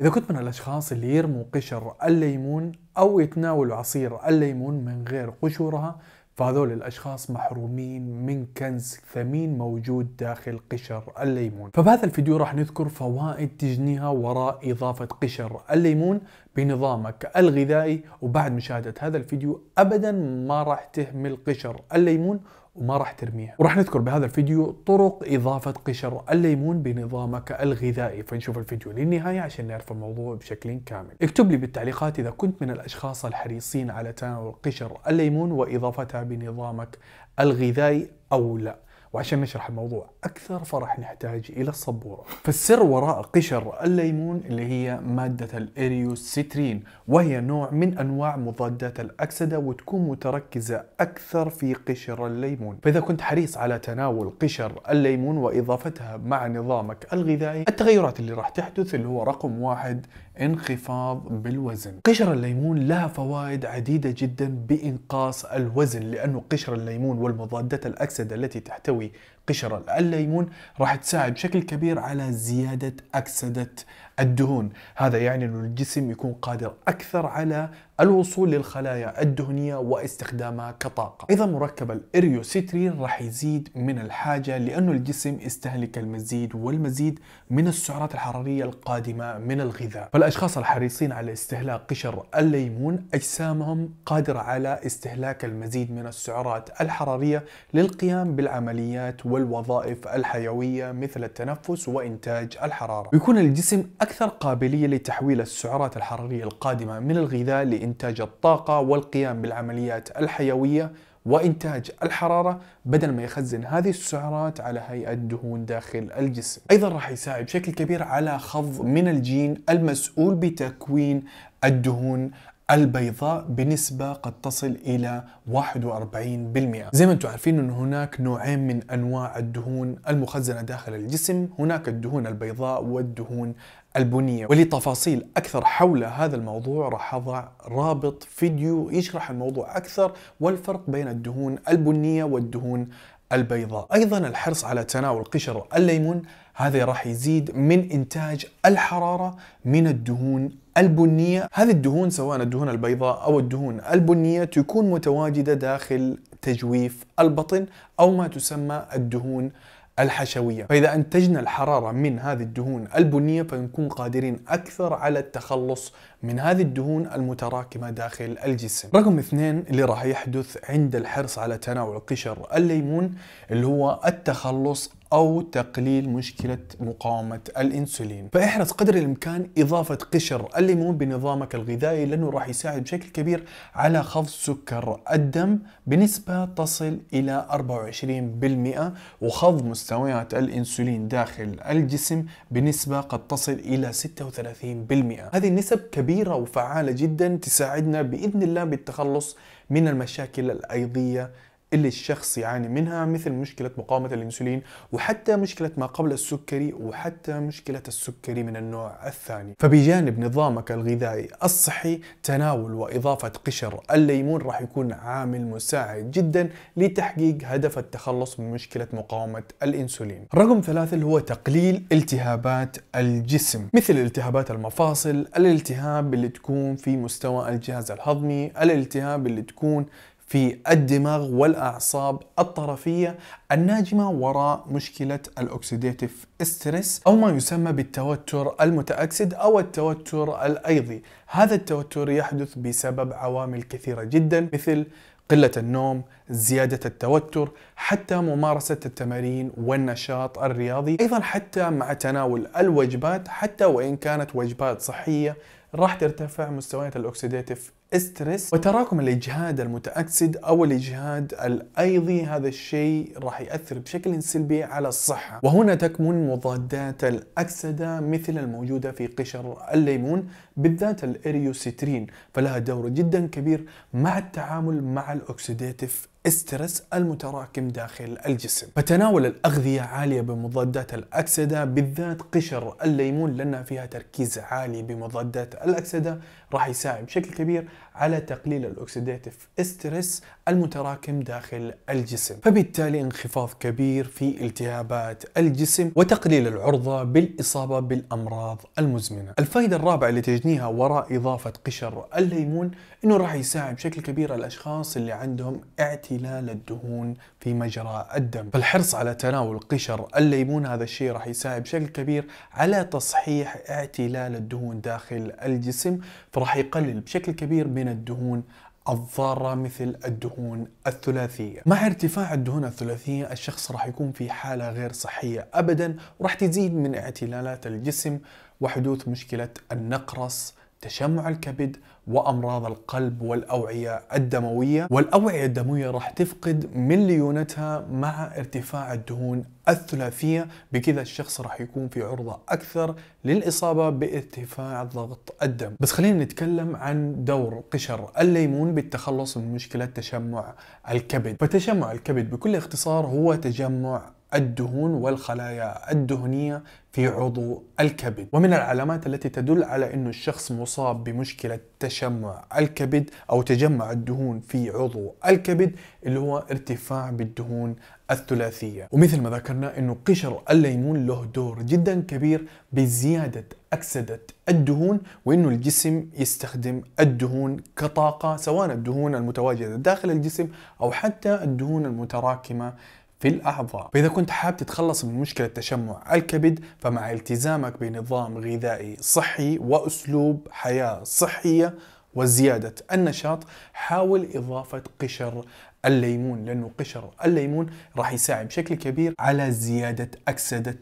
إذا كنت من الأشخاص اللي يرموا قشر الليمون أو يتناولوا عصير الليمون من غير قشورها فهذول الأشخاص محرومين من كنز ثمين موجود داخل قشر الليمون فبهذا الفيديو راح نذكر فوائد تجنيها وراء إضافة قشر الليمون بنظامك الغذائي وبعد مشاهدة هذا الفيديو أبدا ما راح تهمل قشر الليمون وما راح ترميها وراح نذكر بهذا الفيديو طرق إضافة قشر الليمون بنظامك الغذائي فنشوف الفيديو للنهاية عشان نعرف الموضوع بشكل كامل اكتب لي بالتعليقات إذا كنت من الأشخاص الحريصين على تناول قشر الليمون وإضافتها بنظامك الغذائي أو لا وعشان نشرح الموضوع أكثر فرح نحتاج إلى الصبورة فالسر وراء قشر الليمون اللي هي مادة الإريوسترين وهي نوع من أنواع مضادات الأكسدة وتكون متركزة أكثر في قشر الليمون فإذا كنت حريص على تناول قشر الليمون وإضافتها مع نظامك الغذائي التغيرات اللي راح تحدث اللي هو رقم واحد انخفاض بالوزن قشر الليمون لها فوائد عديدة جدا بإنقاص الوزن لأنه قشر الليمون والمضادات الأكسدة التي تحتوي تحتوي قشرة الليمون راح تساعد بشكل كبير على زيادة أكسدة الدهون هذا يعني أن الجسم يكون قادر أكثر على الوصول للخلايا الدهنية واستخدامها كطاقة إذا مركب الإريوسترين راح يزيد من الحاجة لأنه الجسم استهلك المزيد والمزيد من السعرات الحرارية القادمة من الغذاء فالأشخاص الحريصين على استهلاك قشر الليمون أجسامهم قادرة على استهلاك المزيد من السعرات الحرارية للقيام بالعمليات والوظائف الحيوية مثل التنفس وإنتاج الحرارة ويكون الجسم أكثر قابلية لتحويل السعرات الحرارية القادمة من الغذاء إنتاج الطاقة والقيام بالعمليات الحيوية وإنتاج الحرارة بدل ما يخزن هذه السعرات على هيئة دهون داخل الجسم أيضا راح يساعد بشكل كبير على خفض من الجين المسؤول بتكوين الدهون البيضاء بنسبة قد تصل إلى 41% زي ما انتم عارفين أن هناك نوعين من أنواع الدهون المخزنة داخل الجسم هناك الدهون البيضاء والدهون البنية ولتفاصيل أكثر حول هذا الموضوع راح أضع رابط فيديو يشرح الموضوع أكثر والفرق بين الدهون البنية والدهون البيضاء أيضا الحرص على تناول قشر الليمون هذا راح يزيد من انتاج الحراره من الدهون البنيه، هذه الدهون سواء الدهون البيضاء او الدهون البنيه تكون متواجده داخل تجويف البطن او ما تسمى الدهون الحشويه، فاذا انتجنا الحراره من هذه الدهون البنيه فنكون قادرين اكثر على التخلص من هذه الدهون المتراكمة داخل الجسم رقم اثنين اللي راح يحدث عند الحرص على تناول قشر الليمون اللي هو التخلص أو تقليل مشكلة مقاومة الأنسولين فاحرص قدر الإمكان إضافة قشر الليمون بنظامك الغذائي لأنه راح يساعد بشكل كبير على خفض سكر الدم بنسبة تصل إلى 24% وخفض مستويات الأنسولين داخل الجسم بنسبة قد تصل إلى 36% هذه النسب كبيرة كبيرة وفعالة جدا تساعدنا بإذن الله بالتخلص من المشاكل الأيضية اللي الشخص يعاني منها مثل مشكلة مقاومة الأنسولين وحتى مشكلة ما قبل السكري وحتى مشكلة السكري من النوع الثاني فبجانب نظامك الغذائي الصحي تناول وإضافة قشر الليمون راح يكون عامل مساعد جدا لتحقيق هدف التخلص من مشكلة مقاومة الأنسولين رقم ثلاثة اللي هو تقليل التهابات الجسم مثل التهابات المفاصل الالتهاب اللي تكون في مستوى الجهاز الهضمي الالتهاب اللي تكون في الدماغ والاعصاب الطرفيه الناجمه وراء مشكله الاوكسيديتيف ستريس او ما يسمى بالتوتر المتاكسد او التوتر الايضي، هذا التوتر يحدث بسبب عوامل كثيره جدا مثل قلة النوم، زيادة التوتر، حتى ممارسة التمارين والنشاط الرياضي، أيضا حتى مع تناول الوجبات حتى وإن كانت وجبات صحية راح ترتفع مستويات الأكسيديتيف ستريس وتراكم الاجهاد المتاكسد او الاجهاد الايضي هذا الشيء راح ياثر بشكل سلبي على الصحه وهنا تكمن مضادات الاكسده مثل الموجوده في قشر الليمون بالذات الاريوسترين فلها دور جدا كبير مع التعامل مع الاكسيديتيف استرس المتراكم داخل الجسم فتناول الأغذية عالية بمضادات الأكسدة بالذات قشر الليمون لأنها فيها تركيز عالي بمضادات الأكسدة راح يساعد بشكل كبير على تقليل الاكسيديتيف ستريس المتراكم داخل الجسم فبالتالي انخفاض كبير في التهابات الجسم وتقليل العرضة بالإصابة بالأمراض المزمنة الفائدة الرابعة اللي تجنيها وراء إضافة قشر الليمون أنه راح يساعد بشكل كبير الأشخاص اللي عندهم اعتلال الدهون في مجرى الدم فالحرص على تناول قشر الليمون هذا الشيء راح يساعد بشكل كبير على تصحيح اعتلال الدهون داخل الجسم فراح يقلل بشكل كبير الكثير من الدهون الضارة مثل الدهون الثلاثية مع ارتفاع الدهون الثلاثية الشخص راح يكون في حالة غير صحية أبدا وراح تزيد من اعتلالات الجسم وحدوث مشكلة النقرس تشمع الكبد وأمراض القلب والأوعية الدموية والأوعية الدموية راح تفقد مليونتها مع ارتفاع الدهون الثلاثية بكذا الشخص راح يكون في عرضة أكثر للإصابة بارتفاع ضغط الدم بس خلينا نتكلم عن دور قشر الليمون بالتخلص من مشكلة تشمع الكبد فتشمع الكبد بكل اختصار هو تجمع الدهون والخلايا الدهنية في عضو الكبد ومن العلامات التي تدل على أن الشخص مصاب بمشكلة تشمع الكبد أو تجمع الدهون في عضو الكبد اللي هو ارتفاع بالدهون الثلاثية ومثل ما ذكرنا أنه قشر الليمون له دور جدا كبير بزيادة أكسدة الدهون وأنه الجسم يستخدم الدهون كطاقة سواء الدهون المتواجدة داخل الجسم أو حتى الدهون المتراكمة في الأعضاء فإذا كنت حاب تتخلص من مشكلة تشمع الكبد فمع التزامك بنظام غذائي صحي وأسلوب حياة صحية وزيادة النشاط حاول إضافة قشر الليمون لأنه قشر الليمون راح يساعد بشكل كبير على زيادة أكسدة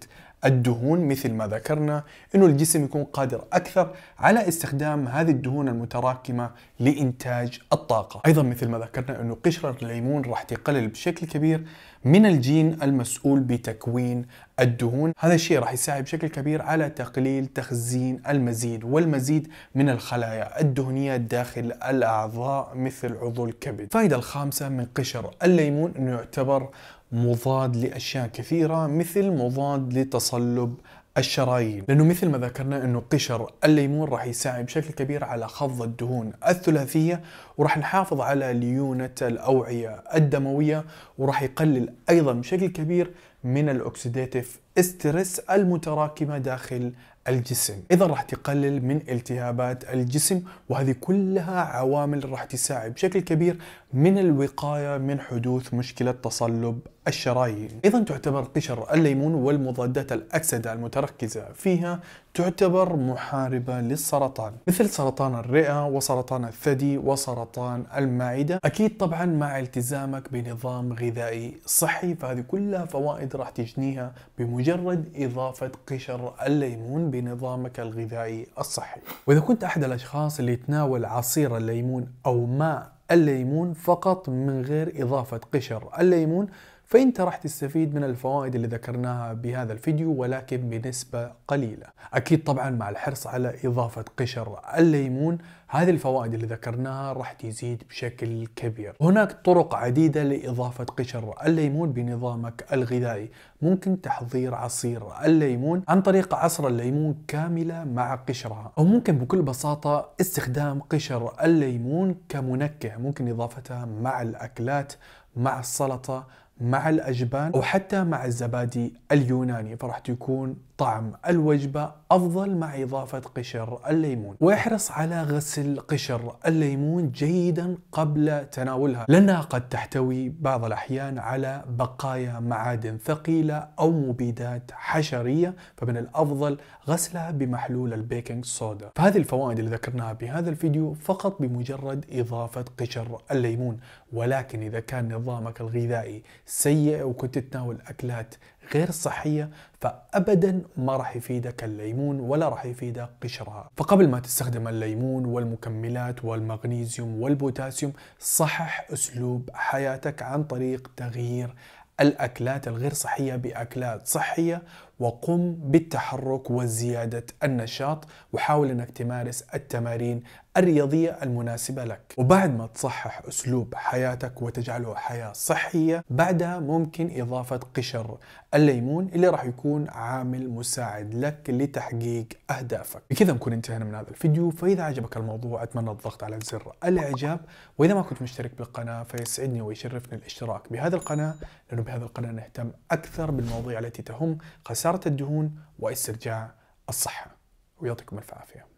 الدهون مثل ما ذكرنا انه الجسم يكون قادر اكثر على استخدام هذه الدهون المتراكمه لانتاج الطاقه، ايضا مثل ما ذكرنا انه قشره الليمون راح تقلل بشكل كبير من الجين المسؤول بتكوين الدهون، هذا الشيء راح يساعد بشكل كبير على تقليل تخزين المزيد والمزيد من الخلايا الدهنيه داخل الاعضاء مثل عضو الكبد. الفائده الخامسه من قشر الليمون انه يعتبر مضاد لأشياء كثيرة مثل مضاد لتصلب الشرايين لانه مثل ما ذكرنا انه قشر الليمون راح يساعد بشكل كبير على خفض الدهون الثلاثيه وراح نحافظ على ليونه الاوعيه الدمويه وراح يقلل ايضا بشكل كبير من الاكسديتيف ستريس المتراكمه داخل الجسم اذا راح تقلل من التهابات الجسم وهذه كلها عوامل راح تساعد بشكل كبير من الوقايه من حدوث مشكله تصلب الشرايين ايضا تعتبر قشر الليمون والمضادات الاكسده المتركزه فيها تعتبر محاربة للسرطان مثل سرطان الرئة وسرطان الثدي وسرطان المعدة أكيد طبعا مع التزامك بنظام غذائي صحي فهذه كلها فوائد راح تجنيها بمجرد إضافة قشر الليمون بنظامك الغذائي الصحي وإذا كنت أحد الأشخاص اللي يتناول عصير الليمون أو ماء الليمون فقط من غير إضافة قشر الليمون فانت راح تستفيد من الفوائد اللي ذكرناها بهذا الفيديو ولكن بنسبة قليلة اكيد طبعا مع الحرص على اضافة قشر الليمون هذه الفوائد اللي ذكرناها راح تزيد بشكل كبير هناك طرق عديدة لإضافة قشر الليمون بنظامك الغذائي ممكن تحضير عصير الليمون عن طريق عصر الليمون كاملة مع قشرها أو ممكن بكل بساطة استخدام قشر الليمون كمنكه ممكن إضافتها مع الأكلات مع السلطة مع الأجبان أو حتى مع الزبادي اليوناني فرح تكون طعم الوجبة أفضل مع إضافة قشر الليمون واحرص على غسل قشر الليمون جيدا قبل تناولها لأنها قد تحتوي بعض الأحيان على بقايا معادن ثقيلة أو مبيدات حشرية فمن الأفضل غسلها بمحلول البيكنج صودا فهذه الفوائد اللي ذكرناها بهذا الفيديو فقط بمجرد إضافة قشر الليمون ولكن إذا كان نظامك الغذائي سيء وكنت تتناول أكلات غير صحية فأبدا ما راح يفيدك الليمون ولا راح يفيدك قشرها فقبل ما تستخدم الليمون والمكملات والمغنيسيوم والبوتاسيوم صحح أسلوب حياتك عن طريق تغيير الأكلات الغير صحية بأكلات صحية وقم بالتحرك وزيادة النشاط وحاول أنك تمارس التمارين الرياضية المناسبة لك وبعد ما تصحح أسلوب حياتك وتجعله حياة صحية بعدها ممكن إضافة قشر الليمون اللي راح يكون عامل مساعد لك لتحقيق أهدافك بكذا نكون انتهينا من هذا الفيديو فإذا عجبك الموضوع أتمنى الضغط على زر الإعجاب وإذا ما كنت مشترك بالقناة فيسعدني ويشرفني الاشتراك بهذه القناة لأنه بهذه القناة نهتم أكثر بالمواضيع التي تهم خساره الدهون واسترجاع الصحه ويعطيكم الف عافيه